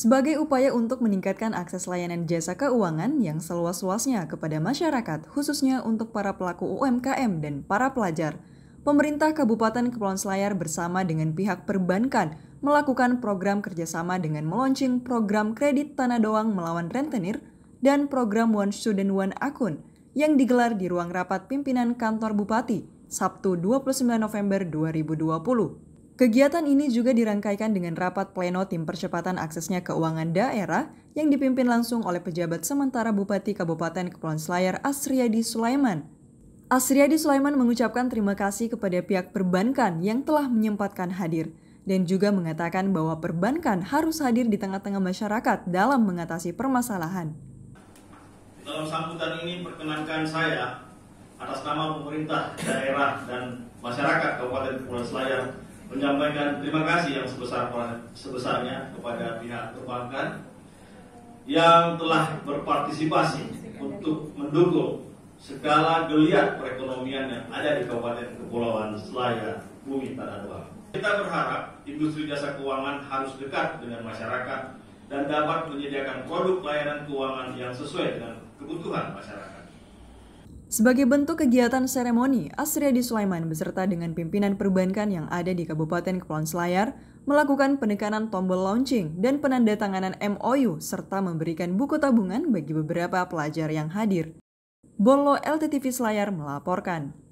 sebagai upaya untuk meningkatkan akses layanan jasa keuangan yang seluas-luasnya kepada masyarakat, khususnya untuk para pelaku UMKM dan para pelajar. Pemerintah Kabupaten Kepulauan Selayar bersama dengan pihak perbankan melakukan program kerjasama dengan meluncing program kredit Tanah Doang melawan rentenir dan program One Student One Akun yang digelar di ruang rapat pimpinan kantor Bupati Sabtu 29 November 2020. Kegiatan ini juga dirangkaikan dengan rapat pleno tim percepatan aksesnya keuangan daerah yang dipimpin langsung oleh pejabat sementara Bupati Kabupaten Kepulauan Selayar Asriadi Sulaiman. Asriadi Sulaiman mengucapkan terima kasih kepada pihak perbankan yang telah menyempatkan hadir dan juga mengatakan bahwa perbankan harus hadir di tengah-tengah masyarakat dalam mengatasi permasalahan. Dalam sambutan ini perkenankan saya atas nama pemerintah daerah dan masyarakat Kabupaten Kepulauan Selayar menyampaikan terima kasih yang sebesar sebesarnya kepada pihak perbankan yang telah berpartisipasi untuk mendukung segala geliat perekonomian yang ada di Kabupaten Kepulauan selayar Bumi Tanah Dua. Kita berharap industri jasa keuangan harus dekat dengan masyarakat dan dapat menyediakan produk layanan keuangan yang sesuai dengan kebutuhan masyarakat. Sebagai bentuk kegiatan seremoni, Asriadi Sulaiman beserta dengan pimpinan perbankan yang ada di Kabupaten Kepulauan Selayar melakukan penekanan tombol launching dan penanda tanganan MOU serta memberikan buku tabungan bagi beberapa pelajar yang hadir. Bolo LTTV Selayar melaporkan.